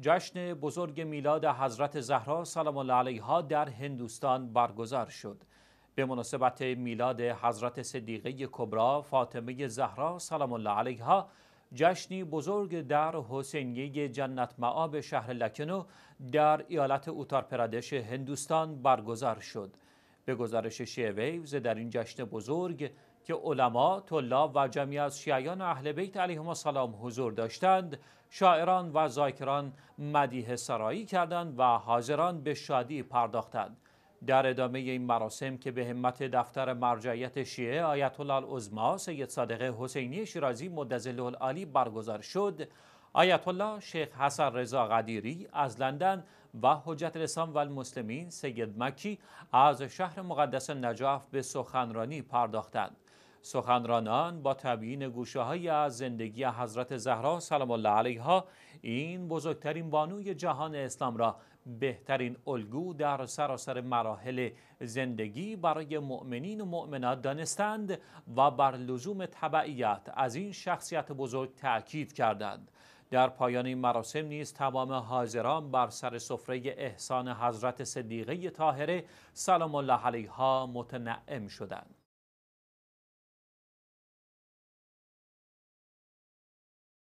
جشن بزرگ میلاد حضرت زهرا سلام الله علیها در هندوستان برگزار شد. به مناسبت میلاد حضرت صدیقه کبرا فاطمه زهرا سلام الله علیها جشنی بزرگ در حسینیه جنت معاب شهر لکنو در ایالت اوتار هندوستان برگزار شد. به گزارش ویوز در این جشن بزرگ که علما، طلاب و جمعی از شیعیان و اهل بیت علیهم السلام حضور داشتند، شاعران و زاکران مدیه سرایی کردند و حاضران به شادی پرداختند. در ادامه این مراسم که به همت دفتر مرجعیت شیعه آیت الله العظما سید صادق حسینی شیرازی مدظله العالی برگزار شد آیت الله شیخ حسن رضا قدیری از لندن و حجت الاسلام و سید مکی از شهر مقدس نجاف به سخنرانی پرداختند سخنرانان با تبیین گوشه های از زندگی حضرت زهرا سلام الله علیها این بزرگترین بانوی جهان اسلام را بهترین الگو در سراسر مراحل زندگی برای مؤمنین و مؤمنات دانستند و بر لزوم تبعیت از این شخصیت بزرگ تأکید کردند در پایان این مراسم نیز تمام حاضران بر سر سفره احسان حضرت صدیقه طاهره سلام الله علیها متنعم شدند